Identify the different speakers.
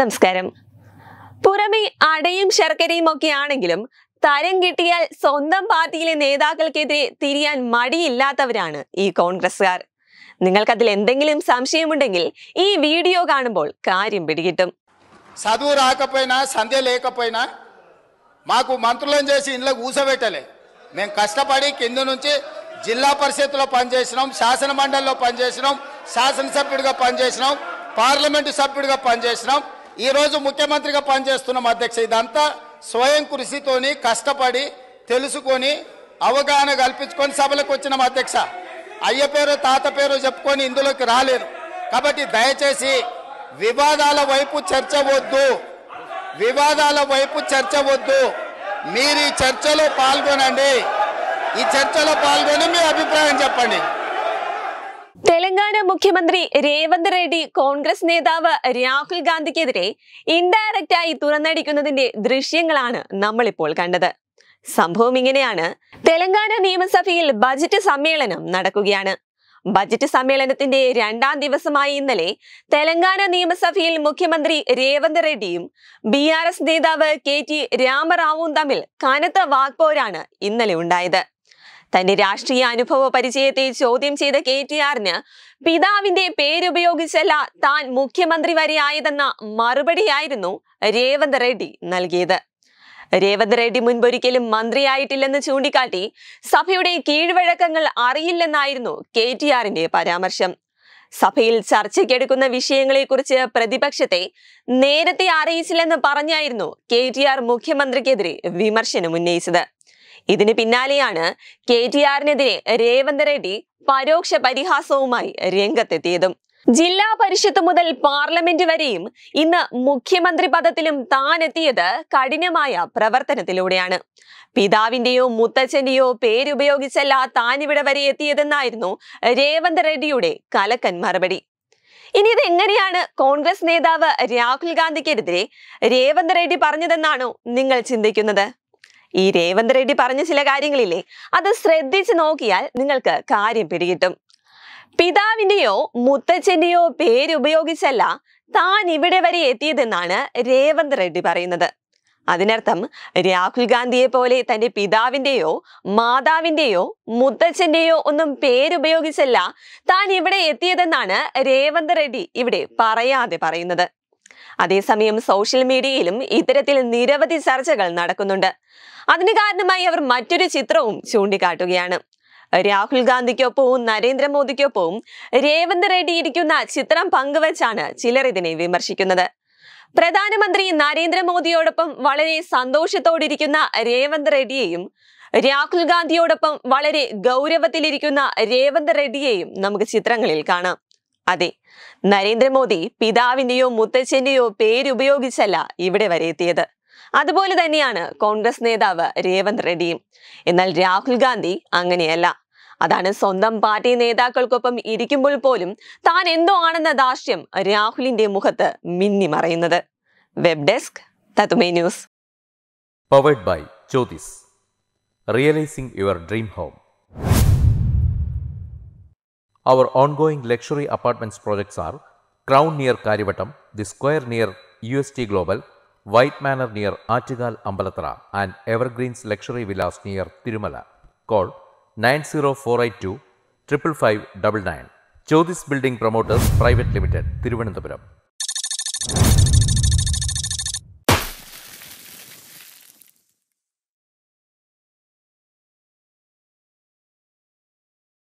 Speaker 1: നമസ്കാരം പുറമെ അടയും ശർക്കരയും ഒക്കെ ആണെങ്കിലും തരം കിട്ടിയാൽ സ്വന്തം പാർട്ടിയിലെ നേതാക്കൾക്കെതിരെ തിരിയാൻ മടിയില്ലാത്തവരാണ് ഈ കോൺഗ്രസ്സുകാർ നിങ്ങൾക്കതിൽ എന്തെങ്കിലും സംശയമുണ്ടെങ്കിൽ ഈ വീഡിയോ കാണുമ്പോൾ കാര്യം പിടികിട്ടും చదువు സന്ധ്യ సంధ్య లేకపోయినా మాకు మంత్రులను చేసి ఇంట్లో
Speaker 2: కూసబెట్టలే మేము కష్టపడి కింద నుంచి జిల్లా పరిషత్లో పనిచేసినాం శాసన మండలిలో పనిచేసినాం శాసనసభ్యుడిగా పనిచేసినాం పార్లమెంటు సభ్యుడిగా పనిచేసినాం ఈరోజు ముఖ్యమంత్రిగా పనిచేస్తున్నాం అధ్యక్ష ఇదంతా స్వయం కృషితోని కష్టపడి తెలుసుకొని అవగాహన కల్పించుకొని సభలకు వచ్చిన అధ్యక్ష అయ్య పేరు తాత పేరు చెప్పుకొని ఇందులోకి రాలేరు కాబట్టి దయచేసి వివాదాల వైపు చర్చ వద్దు వివాదాల వైపు చర్చ వద్దు మీరు ఈ చర్చలో
Speaker 1: పాల్గొనండి ఈ చర్చలో పాల్గొని మీ అభిప్రాయం చెప్పండి തെലങ്കാന മുഖ്യമന്ത്രി രേവന്ത് റെഡ്ഡി കോൺഗ്രസ് നേതാവ് രാഹുൽ ഗാന്ധിക്കെതിരെ ഇൻഡയറക്റ്റായി തുറന്നടിക്കുന്നതിന്റെ ദൃശ്യങ്ങളാണ് നമ്മളിപ്പോൾ കണ്ടത് സംഭവം ഇങ്ങനെയാണ് തെലങ്കാന നിയമസഭയിൽ ബജറ്റ് സമ്മേളനം നടക്കുകയാണ് ബജറ്റ് സമ്മേളനത്തിന്റെ രണ്ടാം ദിവസമായ ഇന്നലെ തെലങ്കാന നിയമസഭയിൽ മുഖ്യമന്ത്രി രേവന്ത് റെഡ്ഡിയും ബി ആർ എസ് നേതാവ് കെ ടി രാമറാവുവും തമ്മിൽ കനത്ത വാക്പോരാണ് ഇന്നലെ ഉണ്ടായത് തന്റെ രാഷ്ട്രീയ അനുഭവ പരിചയത്തെ ചോദ്യം ചെയ്ത കെ ടി ആറിന് പിതാവിന്റെ പേരുപയോഗിച്ചല്ല താൻ മുഖ്യമന്ത്രി വരെയായതെന്ന മറുപടിയായിരുന്നു രേവന്ത് റെഡ്ഡി നൽകിയത് രേവന്ത് റെഡ്ഡി മുൻപൊരിക്കലും മന്ത്രിയായിട്ടില്ലെന്ന് ചൂണ്ടിക്കാട്ടി സഭയുടെ കീഴ്വഴക്കങ്ങൾ അറിയില്ലെന്നായിരുന്നു കെ ടി ആറിന്റെ പരാമർശം സഭയിൽ ചർച്ചയ്ക്കെടുക്കുന്ന വിഷയങ്ങളെക്കുറിച്ച് പ്രതിപക്ഷത്തെ നേരത്തെ അറിയിച്ചില്ലെന്ന് പറഞ്ഞായിരുന്നു കെ ടി ആർ മുഖ്യമന്ത്രിക്കെതിരെ വിമർശനം ഉന്നയിച്ചത് ഇതിന് പിന്നാലെയാണ് കെ ടി ആറിനെതിരെ രേവന്ത് റെഡ്ഡി പരോക്ഷ പരിഹാസവുമായി രംഗത്തെത്തിയതും ജില്ലാ പരിഷത്ത് മുതൽ പാർലമെന്റ് വരെയും ഇന്ന് മുഖ്യമന്ത്രി പദത്തിലും താൻ എത്തിയത് കഠിനമായ പ്രവർത്തനത്തിലൂടെയാണ് പിതാവിന്റെയോ മുത്തച്ഛന്റെയോ പേരുപയോഗിച്ചല്ല താൻ ഇവിടെ വരെ എത്തിയതെന്നായിരുന്നു രേവന്ത് റെഡ്ഡിയുടെ കലക്കൻ മറുപടി ഇനി ഇത് എങ്ങനെയാണ് കോൺഗ്രസ് നേതാവ് രാഹുൽ ഗാന്ധിക്കെതിരെ രേവന്ത് റെഡ്ഡി പറഞ്ഞതെന്നാണോ നിങ്ങൾ ചിന്തിക്കുന്നത് ഈ രേവന്ത് റെഡ്ഡി പറഞ്ഞ ചില കാര്യങ്ങളില്ലേ അത് ശ്രദ്ധിച്ചു നോക്കിയാൽ നിങ്ങൾക്ക് കാര്യം പിടികിട്ടും പിതാവിന്റെയോ മുത്തച്ഛന്റെയോ പേരുപയോഗിച്ചല്ല താൻ ഇവിടെ വരെ എത്തിയതെന്നാണ് രേവന്ത് റെഡ്ഡി പറയുന്നത് അതിനർത്ഥം രാഹുൽ ഗാന്ധിയെ പോലെ തന്റെ പിതാവിന്റെയോ മാതാവിന്റെയോ മുത്തച്ഛന്റെയോ ഒന്നും പേരുപയോഗിച്ചല്ല താൻ ഇവിടെ എത്തിയതെന്നാണ് രേവന്ത് റെഡ്ഡി ഇവിടെ പറയാതെ പറയുന്നത് അതേസമയം സോഷ്യൽ മീഡിയയിലും ഇത്തരത്തിൽ നിരവധി ചർച്ചകൾ നടക്കുന്നുണ്ട് അതിന് കാരണമായി അവർ മറ്റൊരു ചിത്രവും ചൂണ്ടിക്കാട്ടുകയാണ് രാഹുൽ ഗാന്ധിക്കൊപ്പവും നരേന്ദ്രമോദിക്കൊപ്പവും രേവന്ത് റെഡ്ഡി ഇരിക്കുന്ന ചിത്രം പങ്കുവച്ചാണ് ചിലർ ഇതിനെ വിമർശിക്കുന്നത് പ്രധാനമന്ത്രി നരേന്ദ്രമോദിയോടൊപ്പം വളരെ സന്തോഷത്തോടിരിക്കുന്ന രേവന്ത് റെഡ്ഡിയെയും രാഹുൽ ഗാന്ധിയോടൊപ്പം വളരെ ഗൗരവത്തിലിരിക്കുന്ന രേവന്ത് റെഡ്ഡിയെയും നമുക്ക് ചിത്രങ്ങളിൽ കാണാം അതെ നരേന്ദ്രമോദി പിതാവിന്റെയോ മുത്തച്ഛന്റെയോ പേരുപയോഗിച്ചല്ല ഇവിടെ വരെ എത്തിയത് അതുപോലെ തന്നെയാണ് കോൺഗ്രസ് നേതാവ് രേവന്ത് റെഡ്ഡിയും എന്നാൽ രാഹുൽ ഗാന്ധി അങ്ങനെയല്ല അതാണ് സ്വന്തം പാർട്ടി നേതാക്കൾക്കൊപ്പം ഇരിക്കുമ്പോൾ പോലും താൻ എന്തോ ആണെന്ന ദാർഷ്യം രാഹുലിന്റെ മുഖത്ത് മിന്നി മറയുന്നത് വെബ് ഡെസ്ക് തത്തുമേ news
Speaker 3: powered by Jyothis realising your dream home Our ongoing luxury apartments projects are Crown near Karivatam, The Square near UST Global, White Manor near Artigal Ambalatara and Evergreen's luxury villas near Tirumala. Call 90482 55599. Chodis Building Promoters Private Limited, Thiruvananthapuram.